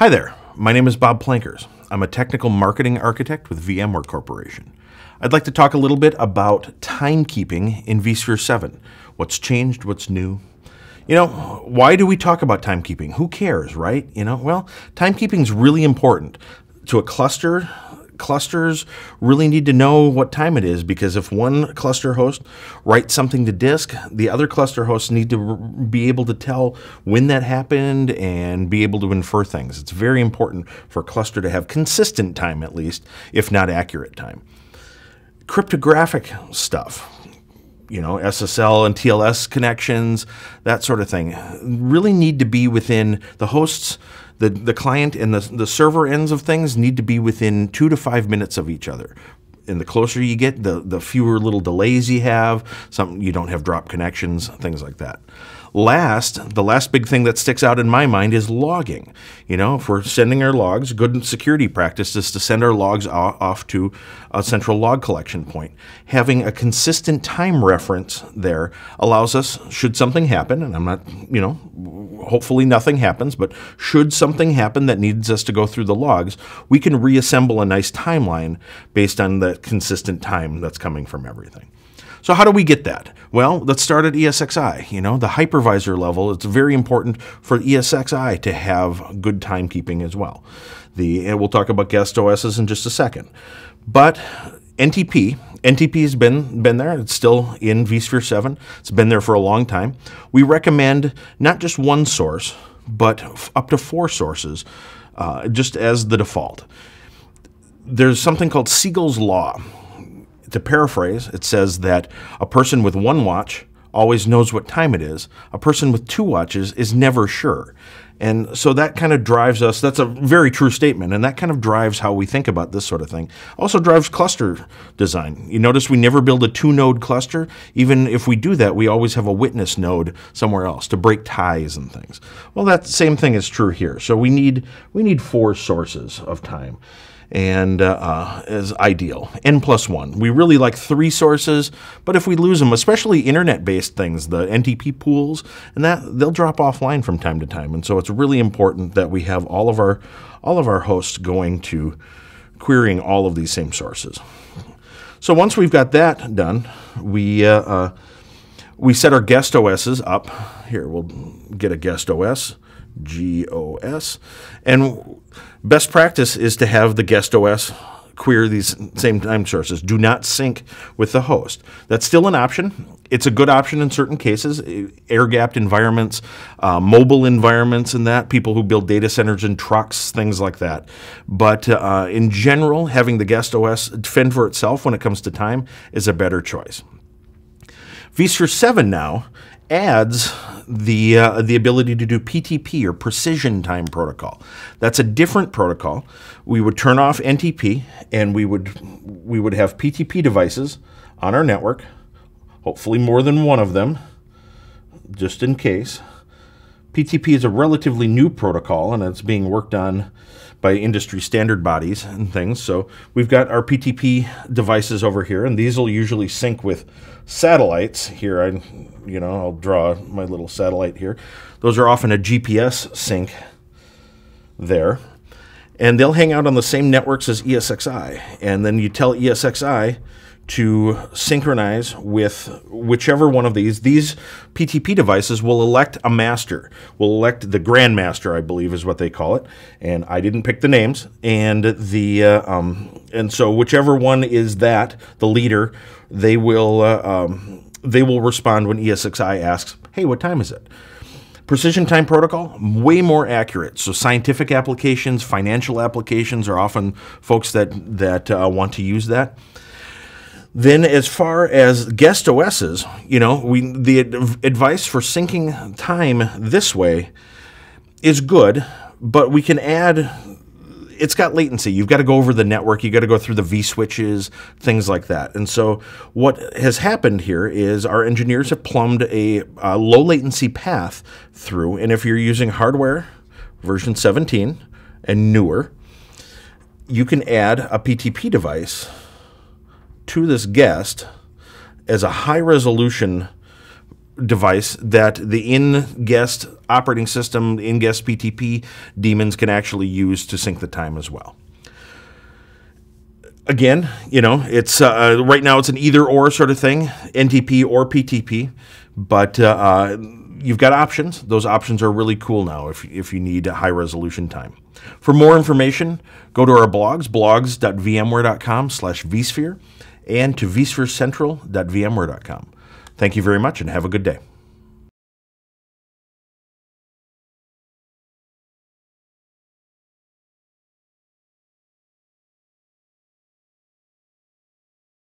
Hi there, my name is Bob Plankers. I'm a technical marketing architect with VMware Corporation. I'd like to talk a little bit about timekeeping in vSphere 7. What's changed, what's new, you know, why do we talk about timekeeping? Who cares, right? You know, well, timekeeping is really important to a cluster clusters really need to know what time it is because if one cluster host writes something to disk, the other cluster hosts need to be able to tell when that happened and be able to infer things. It's very important for a cluster to have consistent time at least, if not accurate time. Cryptographic stuff, you know, SSL and TLS connections, that sort of thing, really need to be within the host's the, the client and the, the server ends of things need to be within two to five minutes of each other and the closer you get, the, the fewer little delays you have. Some you don't have drop connections, things like that. Last, the last big thing that sticks out in my mind is logging. You know, if we're sending our logs, good security practice is to send our logs off to a central log collection point. Having a consistent time reference there allows us, should something happen, and I'm not, you know, hopefully nothing happens, but should something happen that needs us to go through the logs, we can reassemble a nice timeline based on the consistent time that's coming from everything. So how do we get that? Well, let's start at ESXi. You know, the hypervisor level, it's very important for ESXi to have good timekeeping as well. The, and we'll talk about guest OSs in just a second. But NTP, NTP has been, been there. It's still in vSphere 7. It's been there for a long time. We recommend not just one source, but up to four sources uh, just as the default. There's something called Siegel's Law to paraphrase, it says that a person with one watch always knows what time it is. A person with two watches is never sure. And so that kind of drives us, that's a very true statement, and that kind of drives how we think about this sort of thing. Also drives cluster design. You notice we never build a two node cluster. Even if we do that, we always have a witness node somewhere else to break ties and things. Well, that same thing is true here. So we need, we need four sources of time and uh, uh, is ideal. N plus one. We really like three sources, but if we lose them, especially internet-based things, the NTP pools, and that they'll drop offline from time to time. And so it's really important that we have all of our all of our hosts going to querying all of these same sources. So once we've got that done, we uh, uh, we set our guest OSs up. Here we'll get a guest OS. GOS. And best practice is to have the guest OS query these same time sources. Do not sync with the host. That's still an option. It's a good option in certain cases, eh, air gapped environments, uh, mobile environments, and that, people who build data centers and trucks, things like that. But uh, in general, having the guest OS fend for itself when it comes to time is a better choice. vSphere 7 now adds the uh, the ability to do PTP or precision time protocol. That's a different protocol. We would turn off NTP and we would we would have PTP devices on our network, hopefully more than one of them, just in case. PTP is a relatively new protocol and it's being worked on by industry standard bodies and things. So we've got our PTP devices over here, and these will usually sync with satellites. Here, I, you know, I'll draw my little satellite here. Those are often a GPS sync there, and they'll hang out on the same networks as ESXi. And then you tell ESXi to synchronize with whichever one of these. These PTP devices will elect a master, will elect the grandmaster, I believe is what they call it. And I didn't pick the names. And the uh, um, and so whichever one is that the leader, they will uh, um, they will respond when ESXi asks, "Hey, what time is it?" Precision time protocol, way more accurate. So scientific applications, financial applications are often folks that that uh, want to use that. Then, as far as guest OSs, you know, we the ad advice for syncing time this way is good, but we can add. It's got latency. You've got to go over the network. You got to go through the V switches, things like that. And so, what has happened here is our engineers have plumbed a, a low latency path through. And if you're using hardware version 17 and newer, you can add a PTP device to this guest as a high resolution device that the in-guest operating system, in-guest PTP daemons can actually use to sync the time as well. Again, you know, it's uh, uh right now it's an either-or sort of thing, NTP or PTP, but uh, uh, you've got options. Those options are really cool now if, if you need high-resolution time. For more information, go to our blogs, blogs.vmware.com slash vSphere and to vspherecentral.vmware.com. Thank you very much and have a good day.